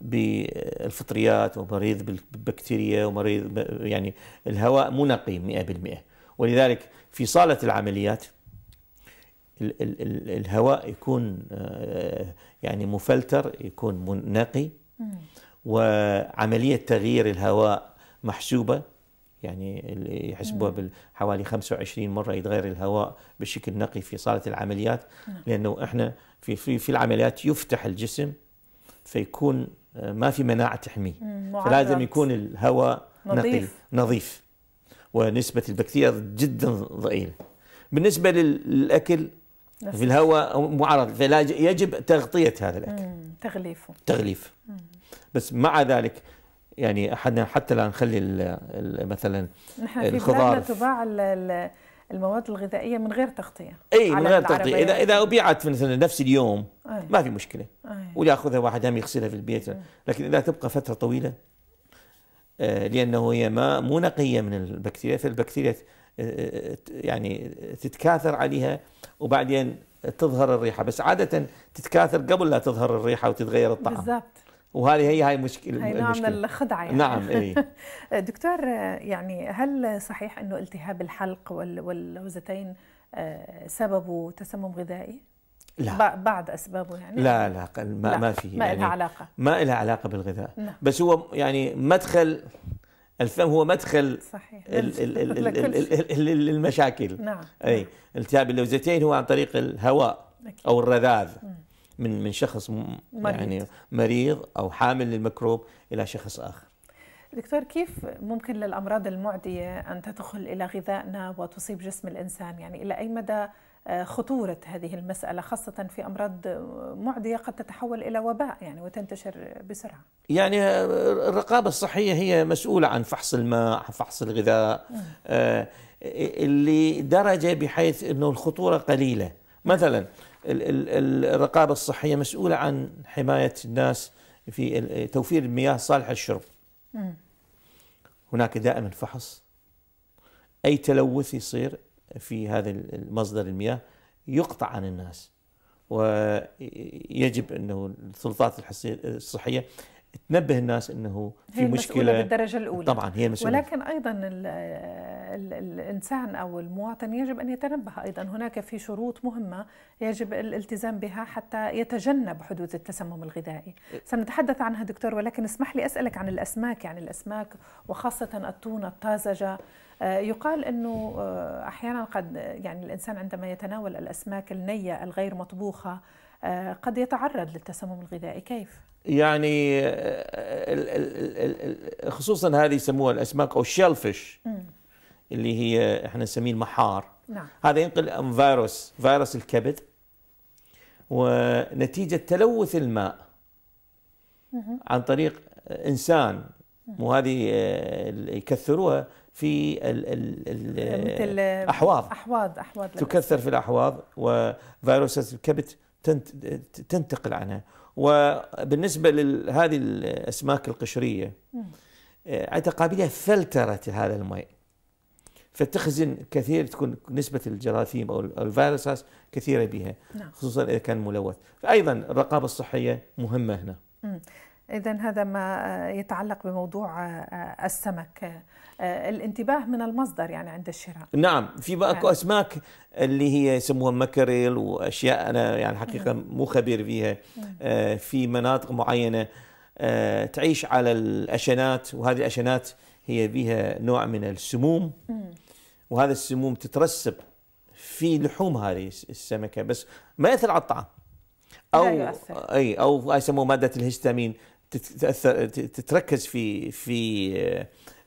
بالفطريات ومريض بالبكتيريا ومريض يعني الهواء مو نقي 100% ولذلك في صالة العمليات ال ال الهواء يكون آه، يعني مفلتر يكون نقي وعملية تغيير الهواء محسوبة يعني اللي يحسبوها حوالي 25 مره يتغير الهواء بشكل نقي في صاله العمليات نعم. لانه احنا في في في العمليات يفتح الجسم فيكون آه، ما في مناعه تحميه فلازم يكون الهواء نقي نظيف, نظيف ونسبه البكتيريا جدا ضئيله بالنسبه للاكل في الهواء معرض يجب تغطية هذا الأكل تغليفه تغليف مم. بس مع ذلك يعني احنا حتى لا نخلي ال ال مثلا نحن الخضار في تباع المواد الغذائيه من غير تغطيه اي من غير تغطيه اذا اذا ابيعت مثلا نفس اليوم أي. ما في مشكله وياخذها واحد هم يغسلها في البيت أي. لكن اذا تبقى فتره طويله آه، لانه هي ما مو نقيه من البكتيريا فالبكتيريا آه، آه، يعني تتكاثر عليها وبعدين تظهر الريحه بس عاده تتكاثر قبل لا تظهر الريحه وتتغير الطعم بالضبط وهذه هي هاي مشكلة هاي نوع من الخدعة يعني نعم إيه؟ دكتور يعني هل صحيح أنه التهاب الحلق واللوزتين آه، سببه تسمم غذائي؟ لا بعض أسبابه يعني لا لا ما, لا ما في ما يعني لها علاقة ما لها علاقة بالغذاء لا. نعم. بس هو يعني مدخل الفم هو مدخل صحيح للمشاكل نعم اي التهاب اللوزتين هو عن طريق الهواء او الرذاذ من من شخص مريض. يعني مريض او حامل للميكروب الى شخص اخر دكتور كيف ممكن للامراض المعديه ان تدخل الى غذائنا وتصيب جسم الانسان يعني الى اي مدى خطورة هذه المسألة خاصة في أمراض معدية قد تتحول إلى وباء يعني وتنتشر بسرعة يعني الرقابة الصحية هي مسؤولة عن فحص الماء فحص الغذاء نعم. آه، اللي درجة بحيث أنه الخطورة قليلة مثلا الرقابة الصحية مسؤولة عن حماية الناس في توفير المياه صالحة للشرب نعم. هناك دائما فحص أي تلوث يصير في هذا المصدر المياه يقطع عن الناس ويجب انه السلطات الصحيه تنبه الناس انه في هي مشكله بالدرجه الاولى طبعا هي المسؤولة. ولكن ايضا الـ الـ الانسان او المواطن يجب ان يتنبه ايضا هناك في شروط مهمه يجب الالتزام بها حتى يتجنب حدوث التسمم الغذائي سنتحدث عنها دكتور ولكن اسمح لي اسالك عن الاسماك يعني الاسماك وخاصه التونه الطازجه آه، يقال انه آه، احيانا قد يعني الانسان عندما يتناول الاسماك النيه الغير مطبوخه آه، قد يتعرض للتسمم الغذائي كيف؟ يعني خصوصا هذه يسموها الاسماك او الشيلفش اللي هي احنا نسميه المحار نعم. هذا ينقل فيروس فيروس الكبد ونتيجه تلوث الماء عن طريق انسان وهذه يكثروها في ال ال الأحواض أحواض أحواض تكثر في الأحواض وفيروسات الكبت تنتقل عنها وبالنسبة لهذه الأسماك القشرية آه، عندها قابلية فلترة هذا الماء فتخزن كثير تكون نسبة الجراثيم أو الفيروسات كثيرة بها نعم. خصوصا إذا كان ملوث فأيضا الرقابة الصحية مهمة هنا إذا هذا ما يتعلق بموضوع آه، آه، السمك آه، الانتباه من المصدر يعني عند الشراء نعم في بقى يعني. أسماك اللي هي يسموها مكريل وأشياء أنا يعني حقيقة مو خبير فيها في مناطق معينة تعيش على الأشنات وهذه الأشنات هي بها نوع من السموم وهذا السموم تترسب في لحوم هذه السمكة بس ما يأثر على الطعام او اي او يسموه ماده الهستامين تتاثر تتركز في في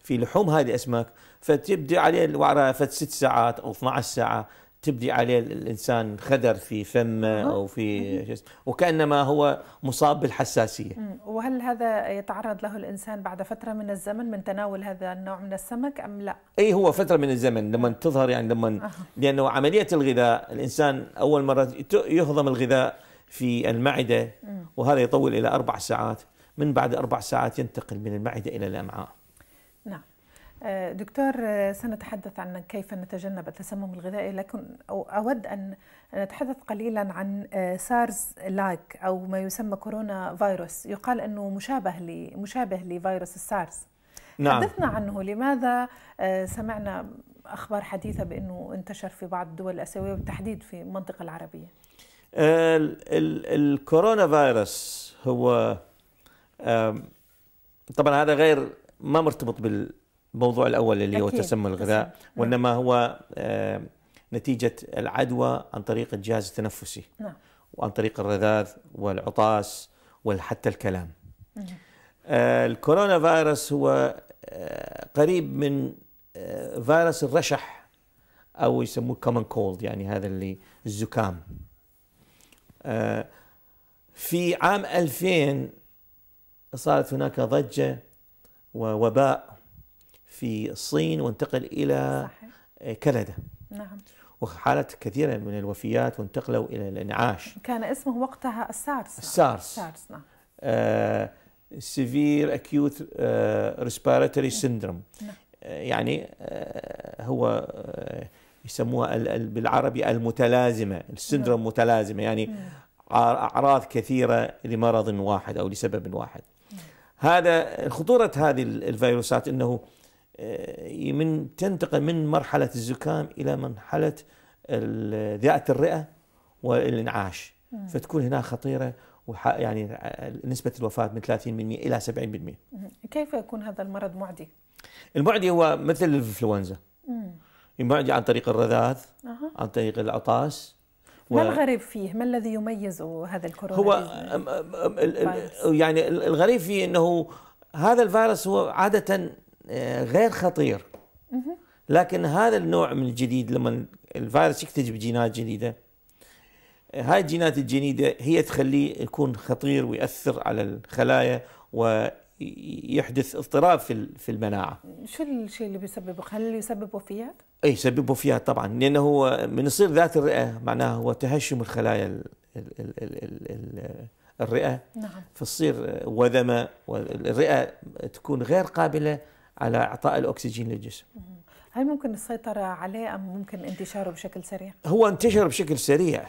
في لحوم هذه الاسماك فتبدي عليه الوعرة فت ست ساعات او 12 ساعه تبدي عليه الانسان خدر في فمه او في وكانما هو مصاب بالحساسيه. وهل هذا يتعرض له الانسان بعد فتره من الزمن من تناول هذا النوع من السمك ام لا؟ اي هو فتره من الزمن لما تظهر يعني لما لانه عمليه الغذاء الانسان اول مره يهضم الغذاء في المعده وهذا يطول الى اربع ساعات من بعد أربع ساعات ينتقل من المعدة إلى الأمعاء نعم آه، دكتور آه، سنتحدث عن كيف نتجنب التسمم الغذائي لكن أود أن نتحدث قليلا عن آه، سارز لايك أو ما يسمى كورونا فيروس يقال أنه مشابه لي مشابه لفيروس السارس نعم. حدثنا عنه لماذا سمعنا أخبار حديثة بأنه انتشر في بعض الدول الآسيوية وبالتحديد في المنطقة العربية الكورونا فيروس هو طبعا هذا غير ما مرتبط بالموضوع الاول اللي هو تسمم الغذاء نعم. وانما هو نتيجه العدوى عن طريق الجهاز التنفسي نعم. وعن طريق الرذاذ والعطاس وحتى الكلام أه، الكورونا فيروس هو أه، قريب من أه، فيروس الرشح او يسموه كومن كولد يعني هذا اللي الزكام في عام 2000 صارت هناك ضجة ووباء في الصين وانتقل إلى صحيح. كندا نعم وحالات كثيرة من الوفيات وانتقلوا إلى الإنعاش كان اسمه وقتها السارس السارس, السارس نعم. آه سيفير أكيوت ريسبيراتوري سيندروم يعني آه هو آه يسموها بالعربي المتلازمة السندروم نعم. متلازمة يعني نعم. أعراض كثيرة لمرض واحد أو لسبب واحد هذا خطورة هذه الفيروسات أنه آه، من تنتقل من مرحلة الزكام إلى مرحلة ذئة الرئة والإنعاش فتكون هنا خطيرة يعني آه، نسبة الوفاة من 30% إلى 70% كيف يكون هذا المرض معدي؟ المعدي هو مثل الإنفلونزا المعدي عن طريق الرذاذ عن طريق العطاس و... ما الغريب فيه؟ ما الذي يميز هذا الكورونا؟ هو يعني الغريب فيه انه هذا الفيروس هو عاده آه، غير خطير لكن هذا النوع من الجديد لما الفيروس يكتجب جينات جديده هاي الجينات الجديده هي تخليه يكون خطير ويأثر على الخلايا و يحدث اضطراب في في المناعه. شو الشيء اللي بيسببه؟ هل يسبب وفيات؟ اي سببوا فيها طبعا لانه هو من يصير ذات الرئه معناها هو تهشم الخلايا الـ الـ الـ الـ الـ الـ الرئه نعم فتصير وذمه والرئه تكون غير قابله على اعطاء الاكسجين للجسم هل ممكن السيطرة عليه أم ممكن انتشاره بشكل سريع؟ هو انتشر بشكل سريع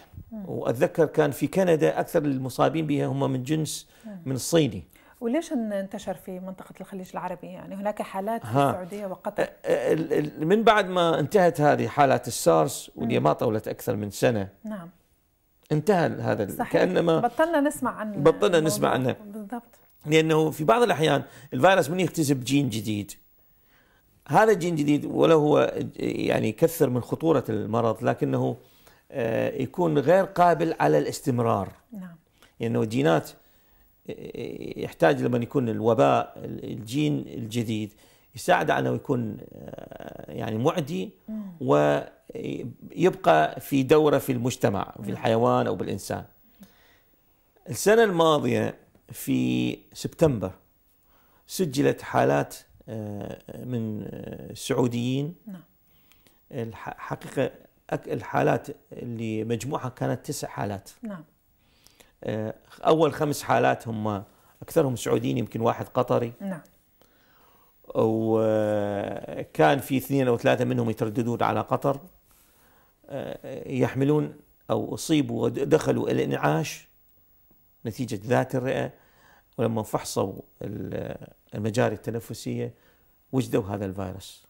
وأتذكر كان في كندا أكثر المصابين بها هم من جنس من الصيني وليش انتشر في منطقة الخليج العربي يعني هناك حالات في السعودية وقطر من بعد ما انتهت هذه حالات السارس واللي ما طولت أكثر من سنة نعم انتهى هذا صحيح. كأنما بطلنا نسمع عنه بطلنا نسمع عنه بالضبط لأنه في بعض الأحيان الفيروس من يكتسب جين جديد هذا الجين جديد ولا هو يعني يكثر من خطورة المرض لكنه آه، يكون غير قابل على الاستمرار نعم لأنه يعني جينات يحتاج لما يكون الوباء الجين الجديد يساعد على انه يكون آه، يعني معدي ويبقى في دوره في المجتمع في الحيوان او بالانسان. السنه الماضيه في سبتمبر سجلت حالات آه، من السعوديين آه، نعم. الحقيقه الحالات اللي مجموعها كانت تسع حالات نعم آه، اول خمس حالات هم اكثرهم سعوديين يمكن واحد قطري نعم وكان في اثنين او ثلاثه منهم يترددون على قطر آه، يحملون او اصيبوا ودخلوا الانعاش نتيجه ذات الرئه ولما فحصوا المجاري التنفسيه وجدوا هذا الفيروس.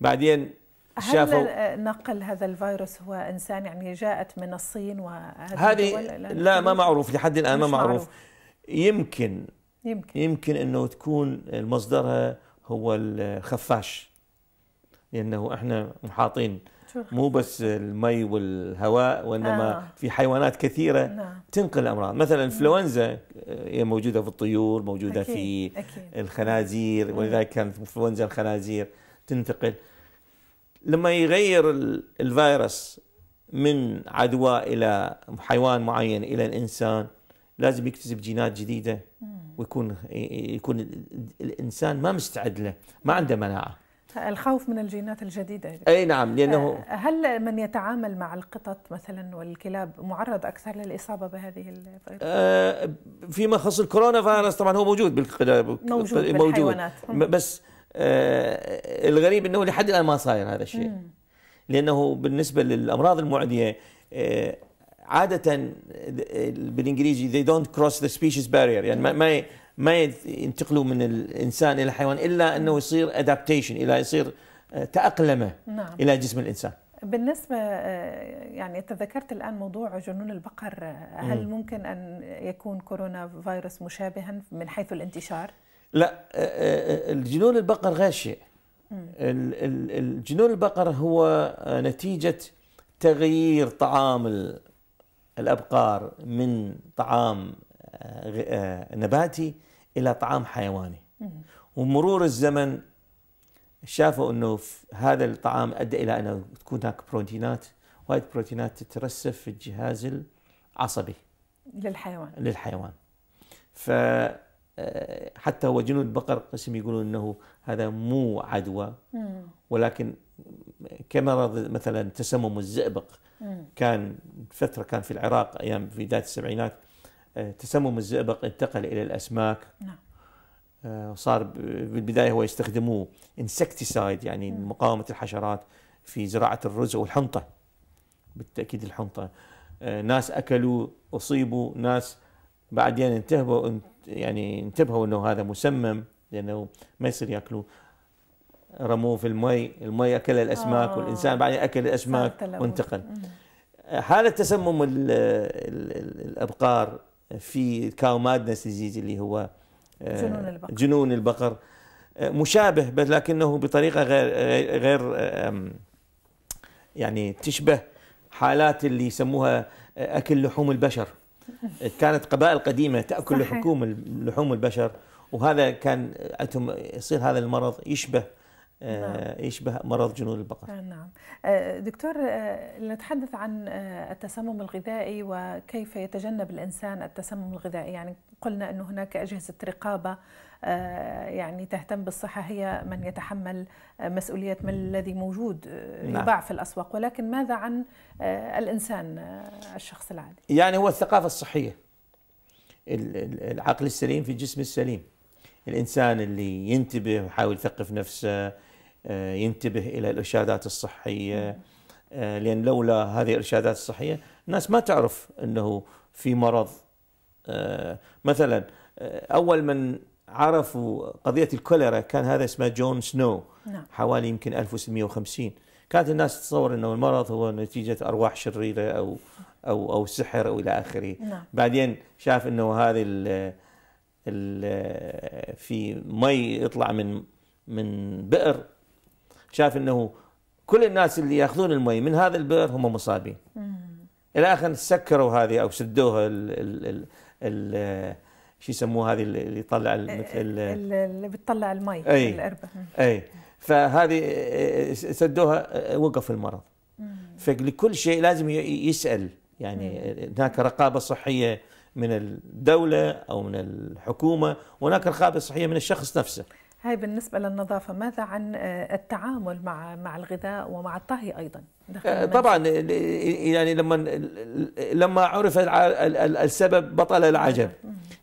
بعدين هل نقل هذا الفيروس هو انسان يعني جاءت من الصين وهذه لا ما معروف لحد الان ما معروف. معروف يمكن يمكن يمكن انه تكون مصدرها هو الخفاش لانه احنا محاطين مو بس المي والهواء وانما آه. في حيوانات كثيره نعم. تنقل الامراض مثلا الانفلونزا هي موجوده في الطيور موجوده أكيد. في أكيد. الخنازير ولذلك كانت انفلونزا الخنازير تنتقل لما يغير الفيروس من عدوى الى حيوان معين الى الانسان لازم يكتسب جينات جديده ويكون يكون الانسان ما مستعد له ما عنده مناعه الخوف من الجينات الجديدة أي نعم لأنه أه، هل من يتعامل مع القطط مثلا والكلاب معرض أكثر للإصابة بهذه الفيروس؟ أه، فيما يخص الكورونا فيروس طبعا هو موجود بالكلاب موجود, موجود بالحيوانات بس آه، الغريب انه لحد الان ما صاير هذا الشيء لانه بالنسبه للامراض المعديه آه، عاده بالانجليزي they don't cross the species barrier يعني ما ما ينتقلوا من الانسان الى الحيوان الا انه يصير ادابتيشن الى يصير آه، تاقلمه نعم. الى جسم الانسان بالنسبة يعني تذكرت الآن موضوع جنون البقر هل ممكن أن يكون كورونا فيروس مشابها من حيث الانتشار؟ لا آه، آه، آه، الجنون البقر غير شيء الجنون البقر هو نتيجة تغيير طعام الأبقار من طعام نباتي إلى طعام حيواني ومرور الزمن شافوا أنه هذا الطعام أدى إلى أنه تكون هناك بروتينات وايد بروتينات تترسب في الجهاز العصبي للحيوان للحيوان ف آه، حتى هو جنود بقر قسم يقولون انه هذا مو عدوى ولكن كمرض مثلا تسمم الزئبق كان فتره كان في العراق ايام في بدايه السبعينات آه، تسمم الزئبق انتقل الى الاسماك نعم. آه، صار بالبدايه هو يستخدموه انسكتسايد يعني مقاومه الحشرات في زراعه الرز والحنطه بالتاكيد الحنطه ناس اكلوا اصيبوا ناس بعدين انتبهوا يعني انتبهوا انه هذا مسمم لانه ما يصير ياكلوه رموه في المي المي اكل الاسماك آه. والانسان بعدين اكل الاسماك وانتقل حاله تسمم الابقار في كاو مادنس ديزيز اللي هو آه، جنون البقر, جنون البقر آه، مشابه بس لكنه بطريقه غير غير يعني تشبه حالات اللي يسموها اكل لحوم البشر كانت قبائل قديمه تاكل صحيح. لحوم لحوم البشر وهذا كان عندهم يصير هذا المرض يشبه نعم. آه، يشبه مرض جنون البقر آه، نعم آه، دكتور نتحدث عن التسمم الغذائي وكيف يتجنب الإنسان التسمم الغذائي يعني قلنا أنه هناك أجهزة رقابة آه، يعني تهتم بالصحة هي من يتحمل مسؤولية ما الذي موجود آه، نعم. يباع في الأسواق ولكن ماذا عن آه، الإنسان الشخص العادي يعني هو الثقافة الصحية العقل السليم في الجسم السليم الإنسان اللي ينتبه ويحاول يثقف نفسه ينتبه إلى الإرشادات الصحية لأن لولا هذه الإرشادات الصحية الناس ما تعرف أنه في مرض مثلا أول من عرفوا قضية الكوليرا كان هذا اسمه جون سنو نعم. حوالي يمكن 1650 كانت الناس تتصور أنه المرض هو نتيجة أرواح شريرة أو أو أو سحر أو إلى آخره نعم. بعدين شاف أنه هذه ال ال في مي يطلع من من بئر شاف أنه كل الناس اللي ياخذون المي من هذا البئر هم مصابين الى اخر سكروا هذه او سدوها ال ال ال ال شو يسموه هذه اللي تطلع مثل اللي بتطلع المي أي القربة اي فهذه سدوها وقف المرض فلكل شيء لازم يسال يعني هناك رقابه صحيه من الدوله او من الحكومه وهناك رقابه صحيه من الشخص نفسه هاي بالنسبة للنظافة ماذا عن آه، التعامل مع مع الغذاء ومع الطهي أيضا آه، طبعا يعني لما لما عرف السبب بطل العجب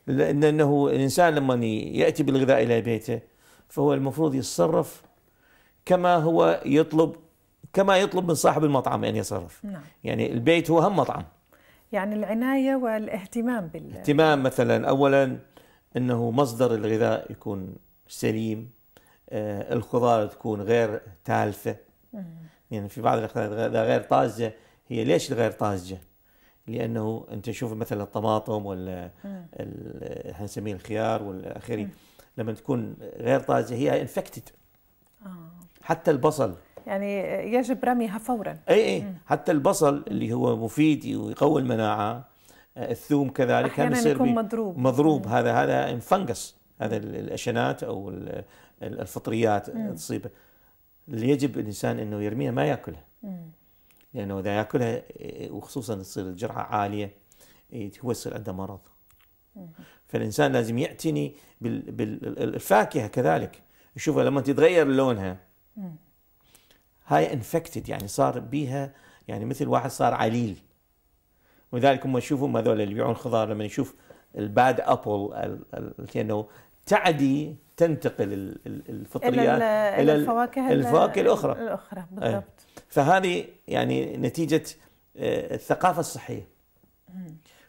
لأنه الإنسان لما يأتي بالغذاء إلى بيته فهو المفروض يتصرف كما هو يطلب كما يطلب من صاحب المطعم أن يتصرف نعم. يعني البيت هو هم مطعم يعني العناية والاهتمام بال اهتمام مثلا أولا أنه مصدر الغذاء يكون سليم آه، الخضار تكون غير تالفة يعني في بعض الأخضرات إذا غير طازة هي ليش غير طازة؟ لأنه أنت تشوف مثلا الطماطم ولا احنا نسميه الخيار والأخيري لما تكون غير طازة هي انفكتد آه. حتى البصل يعني يجب رميها فورا اي اي حتى البصل اللي هو مفيد ويقوي المناعه آه، الثوم كذلك احيانا يكون مضروب مضروب هذا هذا فنجس هذا الاشنات او الفطريات تصيبه اللي يجب الانسان انه يرميها ما ياكلها لانه اذا ياكلها وخصوصا تصير الجرعه عاليه هو يصير عنده مرض فالانسان لازم يعتني بالفاكهه كذلك يشوفها لما تتغير لونها هاي انفكتد يعني صار بيها يعني مثل واحد صار عليل ولذلك هم يشوفوا هذول اللي يبيعون خضار لما يشوف الباد ابل لانه تعدي تنتقل الفطريات الى, الفواكه الفواكه الاخرى الاخرى بالضبط فهذه يعني نتيجه آه، الثقافه الصحيه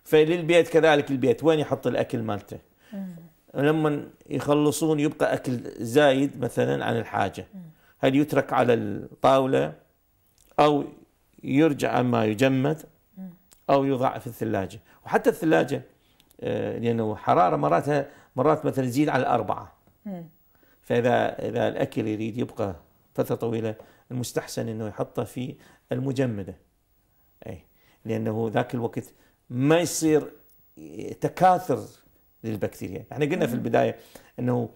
فللبيت كذلك البيت وين يحط الاكل مالته لما يخلصون يبقى اكل زايد مثلا عن الحاجه هل يترك على الطاوله او يرجع ما يجمد او يوضع في الثلاجه وحتى الثلاجه آه، لانه حراره مراتها مرات مثلا يزيد على أربعة فإذا إذا الأكل يريد يبقى فترة طويلة المستحسن أنه يحطه في المجمدة أي لأنه ذاك الوقت ما يصير تكاثر للبكتيريا احنا قلنا في البداية أنه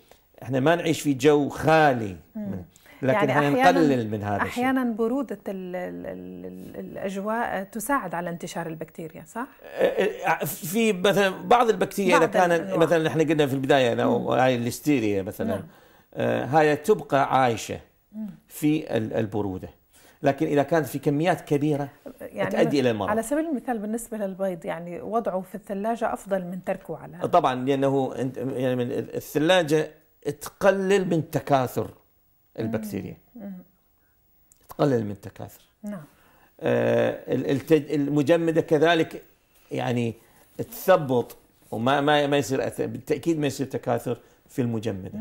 احنا ما نعيش في جو خالي منه. لكن يعني نقلل من هذا احيانا الشيء. بروده الـ الـ الـ الاجواء تساعد على انتشار البكتيريا صح أه، أه، أه، في مثلا بعض البكتيريا اذا كانت مثلا احنا قلنا في البدايه لو هاي الليستيريا مثلا نعم. هاي تبقى عايشه في البروده لكن اذا كانت في كميات كبيره يعني تؤدي الى المرض على سبيل المثال بالنسبه للبيض يعني وضعه في الثلاجه افضل من تركه على طبعا لانه يعني الثلاجه تقلل من تكاثر البكتيريا تقلل من التكاثر نعم آه، المجمده كذلك يعني تثبط وما ما ما يصير بالتاكيد ما يصير تكاثر في المجمده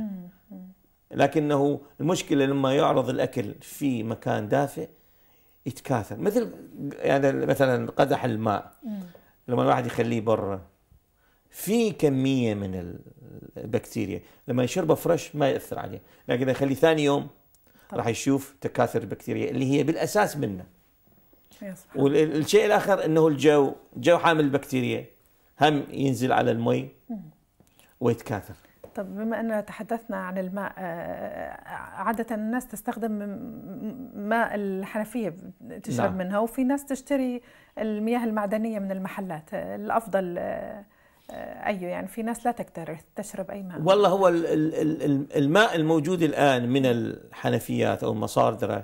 لكنه المشكله لما يعرض الاكل في مكان دافئ يتكاثر مثل يعني مثلا قدح الماء لما الواحد يخليه برا في كميه من البكتيريا لما يشربه فريش ما ياثر عليه لكن اذا خلي ثاني يوم راح يشوف تكاثر البكتيريا اللي هي بالاساس منه والشيء الاخر انه الجو جو حامل البكتيريا هم ينزل على المي ويتكاثر طب بما أننا تحدثنا عن الماء آه، آه، عادة الناس تستخدم ماء الحنفية تشرب نعم. منها وفي ناس تشتري المياه المعدنية من المحلات آه، الأفضل أيه يعني في ناس لا تكترث تشرب أي ماء والله هو الماء الموجود الآن من الحنفيات أو المصادر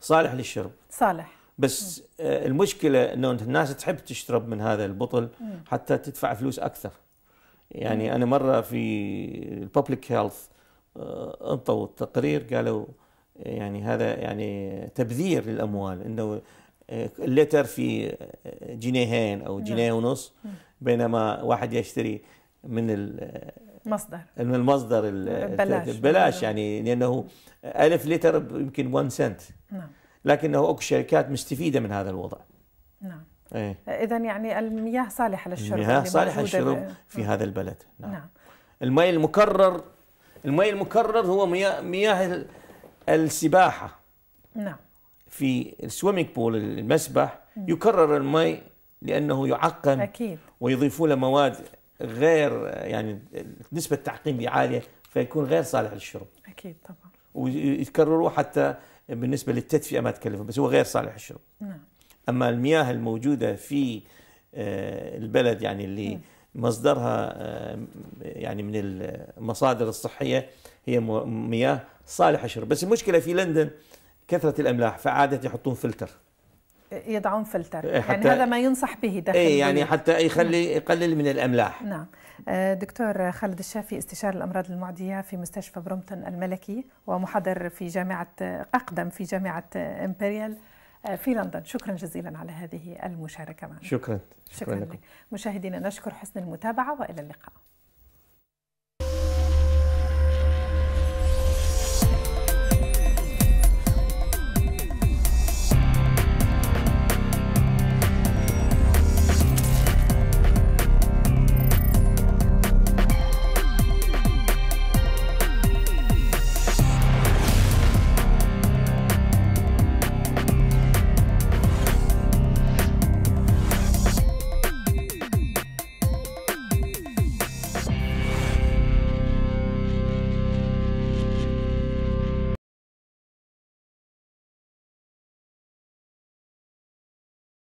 صالح للشرب صالح بس آه، المشكلة أنه الناس تحب تشرب من هذا البطل حتى تدفع فلوس أكثر يعني أنا مرة في الببليك هيلث آه، انطوا التقرير قالوا يعني هذا يعني تبذير للأموال أنه اللتر في جنيهين أو نعم. جنيه ونص بينما واحد يشتري من المصدر من المصدر ببلاش ببلاش يعني لانه ألف لتر يمكن 1 سنت نعم لكنه اكو شركات مستفيده من هذا الوضع نعم إيه؟ اذا يعني المياه صالحه للشرب المياه صالحه للشرب في نعم. هذا البلد نعم, نعم. الماء المكرر الماء المكرر هو مياه, مياه السباحه نعم في السويمنج بول المسبح يكرر الماء لانه يعقم اكيد ويضيفوا له مواد غير يعني نسبه التعقيم عاليه فيكون غير صالح للشرب اكيد طبعا ويتكرروا حتى بالنسبه للتدفئه ما تكلفهم بس هو غير صالح للشرب نعم اما المياه الموجوده في آه، البلد يعني اللي مصدرها آه، يعني من المصادر الصحيه هي مياه صالحه للشرب بس المشكله في لندن كثره الاملاح فعاده يحطون فلتر يضعون فلتر إيه، يعني هذا ما ينصح به داخل اي يعني حتى نعم. يخلي يقلل من الاملاح نعم آه، دكتور خالد الشافي استشاري الامراض المعديه في مستشفى برومتون الملكي ومحاضر في جامعه اقدم في جامعه امبريال آه، في لندن شكرا جزيلا على هذه المشاركه معنا شكرا شكرا, شكرا لكم مشاهدينا نشكر حسن المتابعه والى اللقاء